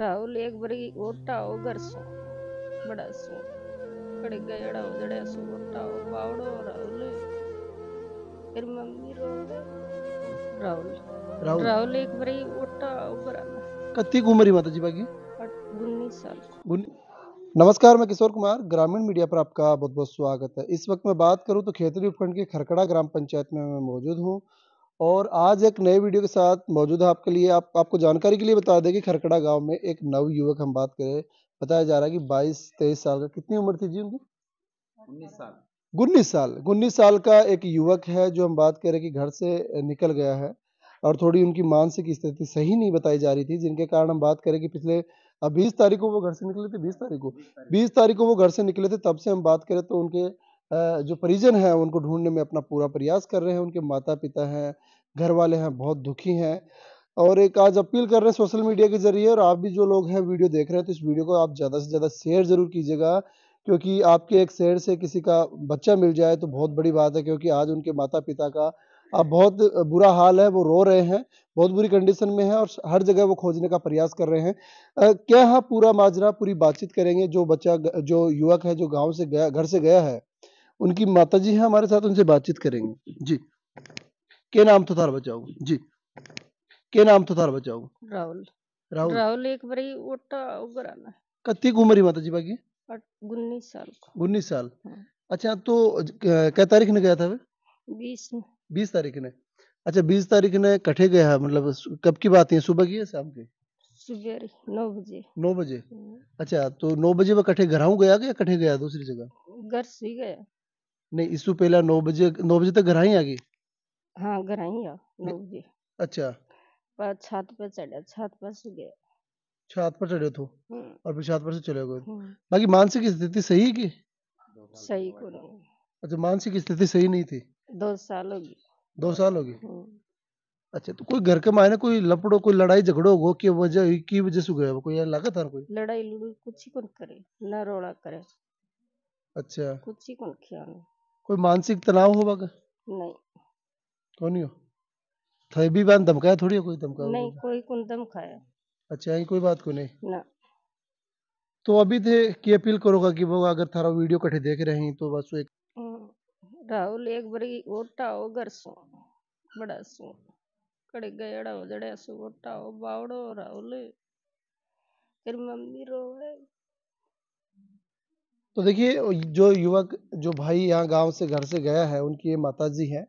राहुल एक बरगी गोटा हो घर सो बड़ा सो कड़े गयड़ा उजड़े सो गोटा हो पावड़ो राहुल फिर मम्मी रो राहुल राहुल एक बरगी गोटा हो घर कति उम्र माता जी बाकी उन्नीस साल गुन्नी? नमस्कार मैं किशोर कुमार ग्रामीण मीडिया पर आपका बहुत बहुत स्वागत है इस वक्त मैं बात करूं तो खेतरी उपखंड के खरकड़ा ग्राम पंचायत में मैं मौजूद हूं और आज एक नए वीडियो के साथ मौजूद है आपके लिए आप आपको जानकारी के लिए बता दें कि खरकड़ा गांव में एक नव युवक हम बात करें बताया जा रहा है कि बाईस तेईस साल का कितनी उम्र थी जी उनकी उन्नीस साल उन्नीस साल उन्नीस साल का एक युवक है जो हम बात करें कि घर से निकल गया है और थोड़ी उनकी मानसिक स्थिति सही नहीं बताई जा रही थी जिनके कारण हम बात करें कि पिछले अब बीस तारीख को वो घर से निकले थे बीस तारीख को बीस तारीख को वो घर से निकले थे तब से हम बात करें तो उनके जो परिजन हैं उनको ढूंढने में अपना पूरा प्रयास कर रहे हैं उनके माता पिता हैं घर वाले हैं बहुत दुखी हैं और एक आज अपील कर रहे हैं सोशल मीडिया के जरिए और आप भी जो लोग हैं वीडियो देख रहे हैं तो इस वीडियो को आप ज़्यादा से ज़्यादा शेयर ज़रूर कीजिएगा क्योंकि आपके एक शेयर से किसी का बच्चा मिल जाए तो बहुत बड़ी बात है क्योंकि आज उनके माता पिता का अब बहुत बुरा हाल है वो रो रहे हैं बहुत बुरी कंडीशन में है और हर जगह वो खोजने का प्रयास कर रहे हैं आ, क्या हाँ पूरा माजरा पूरी बातचीत करेंगे जो बच्चा जो युवक है जो गांव से गया घर से गया है उनकी माता जी है हमारे साथ उनसे बातचीत करेंगे जी के नाम तो थार बचाओ जी के नाम तो थार बचाओ राहुल राहुल राहुल एक बारी कत्ती उम्र माता जी बाकी उन्नीस साल उन्नीस साल हाँ। अच्छा तो क्या तारीख ने गया था वे बीस बीस तारीख ने अच्छा बीस तारीख ने कठे गया मतलब कब की बात है सुबह की है शाम की सुबह नौ बजे नौ बजे हाँ। अच्छा तो नौ बजे वो कठे घर गया या कठे गया दूसरी जगह घर से गया नहीं इससे पहला नौ बजे नौ बजे तक घर आई आगे हाँ घर आई आ नौ बजे अच्छा पर छत पर चढ़े छत पर से गए छत पर चढ़े तो हम्म। और फिर छत पर से चले गए हम्म। बाकी मानसिक स्थिति सही की सही को नहीं अच्छा मानसिक स्थिति सही नहीं थी दो साल होगी दो साल होगी हम्म। अच्छा तो कोई घर के मायने कोई लपड़ो कोई लड़ाई झगड़ो हो की वजह की वजह से गया कोई लगा था कोई लड़ाई लड़ाई कुछ ही कौन करे ना रोड़ा करे अच्छा कुछ ही कौन ख्याल कोई मानसिक तनाव होगा नहीं तो नहीं हो थे भी बात धमकाया थोड़ी है कोई धमका नहीं कोई कुन धमकाया अच्छा यही कोई बात को नहीं ना तो अभी थे की अपील करोगा कि वो अगर थारा वीडियो कठे देख रहे हैं तो बस एक हम्म, राहुल एक बड़ी ओटा हो घर सो बड़ा सो कड़े गयड़ा हो जड़े सो ओटा हो बावड़ो राहुल फिर मम्मी रोवे तो देखिए जो युवक जो भाई यहाँ गांव से घर से गया है उनकी ये माताजी हैं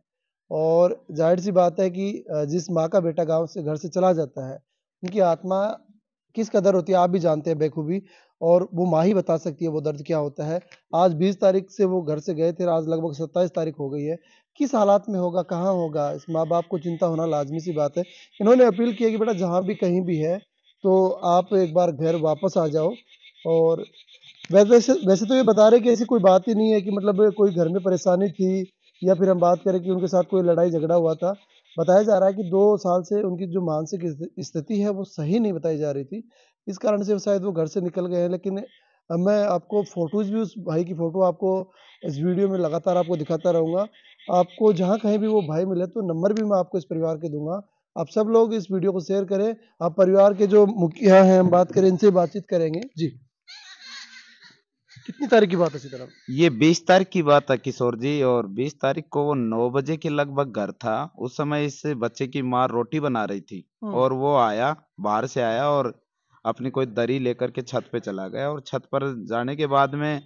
और जाहिर सी बात है कि जिस माँ का बेटा गांव से घर से चला जाता है उनकी आत्मा किस कदर होती है आप भी जानते हैं बेखूबी और वो माँ ही बता सकती है वो दर्द क्या होता है आज 20 तारीख से वो घर से गए थे आज लगभग 27 तारीख हो गई है किस हालात में होगा कहाँ होगा इस माँ बाप को चिंता होना लाजमी सी बात है इन्होंने अपील किया कि बेटा जहाँ भी कहीं भी है तो आप एक बार घर वापस आ जाओ और वैसे वैसे तो ये बता रहे कि ऐसी कोई बात ही नहीं है कि मतलब कोई घर में परेशानी थी या फिर हम बात करें कि उनके साथ कोई लड़ाई झगड़ा हुआ था बताया जा रहा है कि दो साल से उनकी जो मानसिक स्थिति है वो सही नहीं बताई जा रही थी इस कारण से शायद वो घर से निकल गए हैं लेकिन मैं आपको फ़ोटोज़ भी उस भाई की फ़ोटो आपको इस वीडियो में लगातार आपको दिखाता रहूँगा आपको जहाँ कहीं भी वो भाई मिले तो नंबर भी मैं आपको इस परिवार के दूंगा आप सब लोग इस वीडियो को शेयर करें आप परिवार के जो मुखिया हैं हम बात करें इनसे बातचीत करेंगे जी कितनी तारीख की बात है सीताराम ये बीस तारीख की बात है किशोर जी और बीस तारीख को वो नौ बजे के लगभग घर था उस समय इस बच्चे की माँ रोटी बना रही थी हाँ। और वो आया बाहर से आया और अपनी कोई दरी लेकर के छत पे चला गया और छत पर जाने के बाद में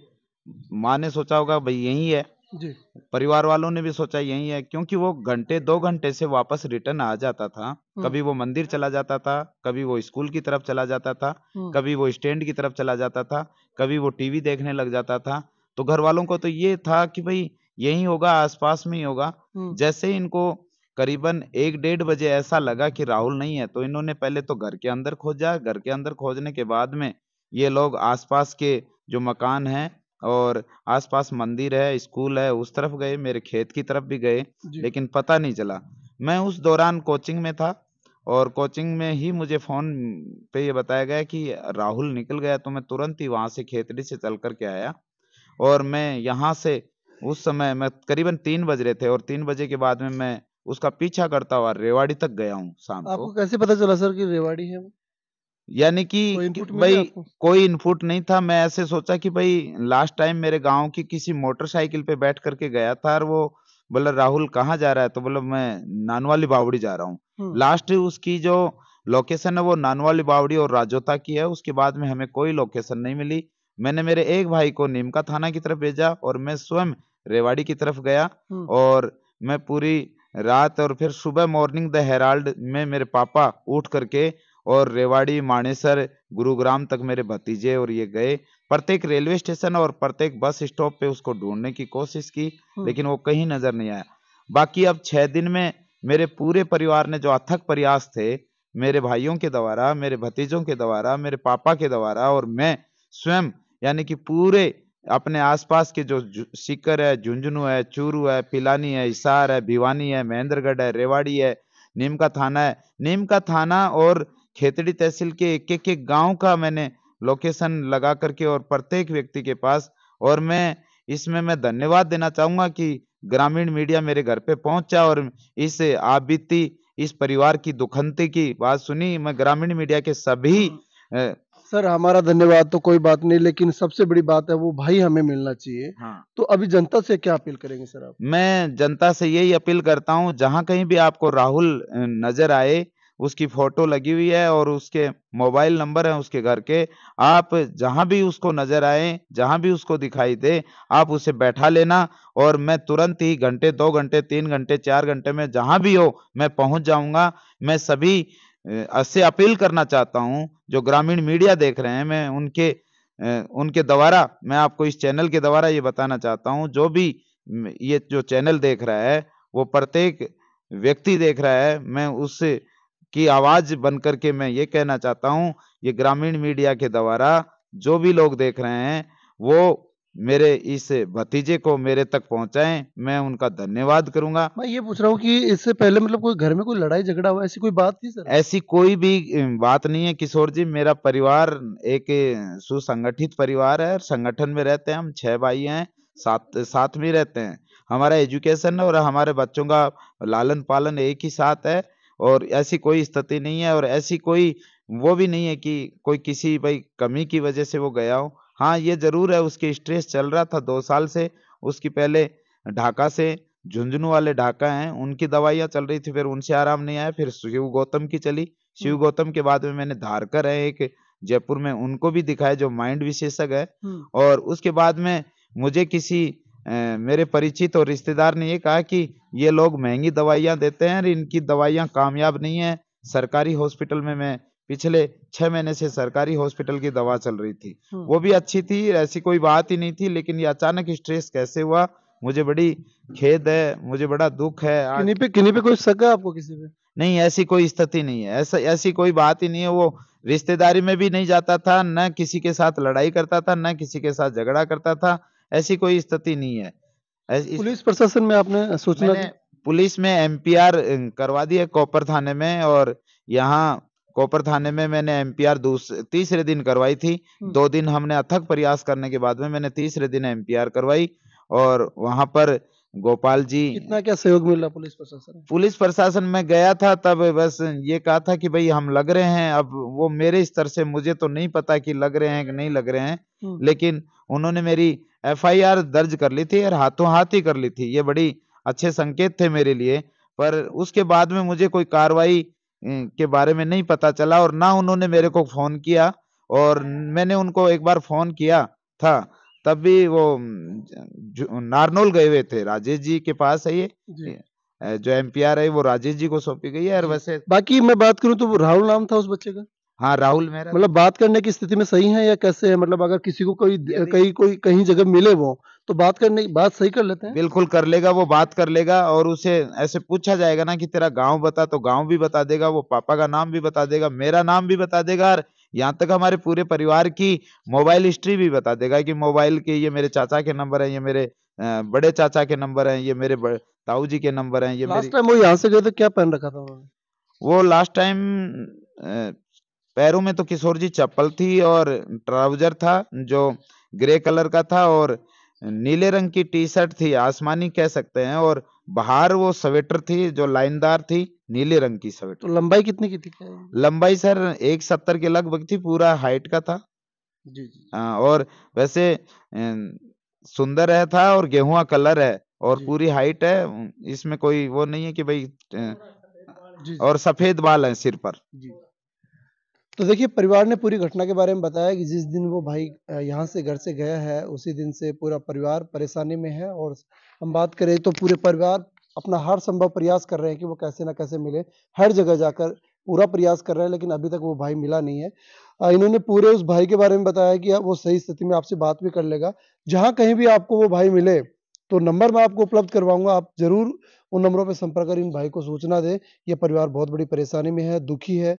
माँ ने सोचा होगा भाई यही है जी। परिवार वालों ने भी सोचा यही है क्योंकि वो घंटे दो घंटे से वापस रिटर्न आ जाता था हाँ। कभी वो मंदिर चला जाता था कभी वो स्कूल की तरफ चला जाता था हाँ। कभी वो स्टैंड की तरफ चला जाता था कभी वो टीवी देखने लग जाता था तो घर वालों को तो ये था कि भाई यही होगा आसपास में ही होगा हम्म। जैसे ही इनको करीबन एक डेढ़ बजे ऐसा लगा कि राहुल नहीं है तो इन्होंने पहले तो घर के अंदर खोजा घर के अंदर खोजने के बाद में ये लोग आसपास के जो मकान है और आसपास मंदिर है स्कूल है उस तरफ गए मेरे खेत की तरफ भी गए लेकिन पता नहीं चला मैं उस दौरान कोचिंग में था और कोचिंग में ही मुझे फ़ोन पे ये बताया गया कि राहुल निकल गया तो मैं तुरंत ही वहां से खेतड़ी से चल करके आया और मैं यहाँ से उस समय मैं करीबन तीन बज रहे थे और तीन बजे के बाद में मैं उसका पीछा करता हुआ रेवाड़ी तक गया हूँ शाम को कैसे पता चला सर की रेवाड़ी है यानी कि भाई कोई इनपुट नहीं था मैं ऐसे सोचा कि भाई लास्ट टाइम मेरे गांव की किसी मोटरसाइकिल पे बैठ करके गया था और वो बोला राहुल कहाँ जा रहा है तो बोला मैं नानवाली बावड़ी जा रहा हूँ लास्ट हम्म। उसकी जो लोकेशन है वो नानवाली बावड़ी और राजोता की है उसके बाद में हमें कोई लोकेशन नहीं मिली मैंने मेरे एक भाई को नीमका थाना की तरफ भेजा और मैं स्वयं रेवाड़ी की तरफ गया हम्म। और मैं पूरी रात और फिर सुबह मॉर्निंग द हेराल्ड में मेरे पापा उठ करके और रेवाड़ी मानेसर गुरुग्राम तक मेरे भतीजे और ये गए प्रत्येक रेलवे स्टेशन और प्रत्येक बस स्टॉप पे उसको ढूंढने की कोशिश की हम्म। लेकिन वो कहीं नजर नहीं आया बाकी अब छह दिन में मेरे पूरे परिवार ने जो अथक प्रयास थे मेरे भाइयों के द्वारा मेरे भतीजों के द्वारा मेरे पापा के द्वारा और मैं स्वयं यानी कि पूरे अपने आसपास के जो सीकर है झुंझुनू है चूरू है पिलानी है हिसार है भिवानी है महेंद्रगढ़ है रेवाड़ी है नीम का थाना है नीम का थाना और खेतड़ी तहसील के एक एक, एक गांव का मैंने लोकेशन लगा करके और प्रत्येक व्यक्ति के पास और मैं इसमें मैं धन्यवाद देना चाहूंगा कि ग्रामीण मीडिया मेरे घर पे पहुंचा और इस आबीती इस परिवार की दुखंती की बात सुनी मैं ग्रामीण मीडिया के सभी हाँ। सर हमारा धन्यवाद तो कोई बात नहीं लेकिन सबसे बड़ी बात है वो भाई हमें मिलना चाहिए हाँ। तो अभी जनता से क्या अपील करेंगे सर आप मैं जनता से यही अपील करता हूँ जहाँ कहीं भी आपको राहुल नजर आए उसकी फोटो लगी हुई है और उसके मोबाइल नंबर है उसके घर के आप जहां भी उसको नजर आए जहां भी उसको दिखाई दे आप उसे बैठा लेना और मैं तुरंत ही घंटे दो घंटे तीन घंटे चार घंटे में जहां भी हो मैं पहुंच जाऊंगा मैं सभी से अपील करना चाहता हूं जो ग्रामीण मीडिया देख रहे हैं मैं उनके उनके द्वारा मैं आपको इस चैनल के द्वारा ये बताना चाहता हूँ जो भी ये जो चैनल देख रहा है वो प्रत्येक व्यक्ति देख रहा है मैं उससे की आवाज बनकर के मैं ये कहना चाहता हूँ ये ग्रामीण मीडिया के द्वारा जो भी लोग देख रहे हैं वो मेरे इस भतीजे को मेरे तक पहुंचाएं मैं उनका धन्यवाद करूंगा मैं ये पूछ रहा हूँ कि इससे पहले मतलब कोई घर में कोई लड़ाई झगड़ा हुआ ऐसी कोई बात नहीं सर ऐसी कोई भी बात नहीं है किशोर जी मेरा परिवार एक सुसंगठित परिवार है संगठन में रहते हैं हम छह भाई हैं साथ साथ में रहते हैं हमारा एजुकेशन और हमारे बच्चों का लालन पालन एक ही साथ है और ऐसी कोई स्थिति नहीं है और ऐसी कोई वो भी नहीं है कि कोई किसी भाई कमी की वजह से वो गया हो हाँ ये ज़रूर है उसकी स्ट्रेस चल रहा था दो साल से उसकी पहले ढाका से झुंझुनू वाले ढाका हैं उनकी दवाइयाँ चल रही थी फिर उनसे आराम नहीं आया फिर शिव गौतम की चली शिव हम्म। गौतम के बाद में मैंने धारकर है एक जयपुर में उनको भी दिखाया जो माइंड विशेषज्ञ है हम्म। और उसके बाद में मुझे किसी मेरे परिचित और रिश्तेदार ने ये कहा कि ये लोग महंगी दवाइयाँ देते हैं और इनकी दवाइयाँ कामयाब नहीं है सरकारी हॉस्पिटल में मैं पिछले छह महीने से सरकारी हॉस्पिटल की दवा चल रही थी हम्म। वो भी अच्छी थी ऐसी कोई बात ही नहीं थी लेकिन ये अचानक स्ट्रेस कैसे हुआ मुझे बड़ी खेद है मुझे बड़ा दुख है किनी पे किनी पे कोई शक है आपको किसी पे नहीं ऐसी कोई स्थिति नहीं है ऐसा ऐसी कोई बात ही नहीं है वो रिश्तेदारी में भी नहीं जाता था न किसी के साथ लड़ाई करता था न किसी के साथ झगड़ा करता था ऐसी कोई स्थिति नहीं है पुलिस प्रशासन में आपने सूचना पुलिस में एमपीआर करवा दी है कोपर थाने में और यहाँ कोपर थाने में मैंने एमपीआर तीसरे दिन करवाई थी हम्म। दो दिन हमने अथक प्रयास करने के बाद में मैंने तीसरे दिन एमपीआर करवाई और वहां पर गोपाल जी इतना क्या सहयोग मिल रहा पुलिस प्रशासन पुलिस प्रशासन में गया था तब बस ये कहा था कि भाई हम लग रहे हैं अब वो मेरे स्तर से मुझे तो नहीं पता कि लग रहे हैं कि नहीं लग रहे हैं हम्म। लेकिन उन्होंने मेरी एफआईआर दर्ज कर ली थी और हाथों हाथ ही कर ली थी ये बड़ी अच्छे संकेत थे मेरे लिए पर उसके बाद में मुझे कोई कार्रवाई के बारे में नहीं पता चला और ना उन्होंने मेरे को फोन किया और मैंने उनको एक बार फोन किया था तब भी वो नारनोल गए हुए थे राजेश जी के पास है ये जो एमपीआर है वो राजेश जी को सौंपी गई है और वैसे बाकी मैं बात करूं तो राहुल नाम था उस बच्चे का हाँ राहुल मेरा मतलब बात करने की स्थिति में सही है या कैसे है मतलब अगर किसी को कोई कहीं कोई कहीं जगह मिले वो तो बात करने बात सही कर लेते हैं बिल्कुल कर लेगा वो बात कर लेगा और उसे ऐसे पूछा जाएगा ना कि तेरा गांव बता तो गांव भी बता देगा वो पापा का नाम भी बता देगा मेरा नाम भी बता देगा और यहाँ तक हमारे पूरे परिवार की मोबाइल हिस्ट्री भी बता देगा कि मोबाइल के ये मेरे चाचा के नंबर हैं ये मेरे बड़े चाचा के नंबर हैं ये मेरे ताऊ जी के नंबर हैं ये लास्ट टाइम वो यहाँ से गए थे क्या पहन रखा था वो लास्ट टाइम पैरों में तो किशोर जी चप्पल थी और ट्राउजर था जो ग्रे कलर का था और नीले रंग की टी शर्ट थी आसमानी कह सकते हैं और बाहर वो स्वेटर थी जो लाइनदार थी नीले रंग की स्वेटर तो लंबाई कितनी की थी लंबाई सर एक सत्तर के लगभग थी पूरा हाइट का था जी जी आ, और वैसे सुंदर है था और गेहूं कलर है और पूरी हाइट है इसमें कोई वो नहीं है कि भाई और सफेद बाल हैं सिर पर जी तो देखिए परिवार ने पूरी घटना के बारे में बताया कि जिस दिन वो भाई यहाँ से घर से गया है उसी दिन से पूरा परिवार परेशानी में है और हम बात करें तो पूरे परिवार अपना हर संभव प्रयास कर रहे हैं कि वो कैसे ना कैसे मिले हर जगह जाकर पूरा प्रयास कर रहे हैं लेकिन अभी तक वो भाई मिला नहीं है इन्होंने पूरे उस भाई के बारे में बताया कि वो सही स्थिति में आपसे बात भी कर लेगा जहाँ कहीं भी आपको वो भाई मिले तो नंबर मैं आपको उपलब्ध करवाऊंगा आप जरूर उन नंबरों पर संपर्क कर इन भाई को सूचना दें यह परिवार बहुत बड़ी परेशानी में है दुखी है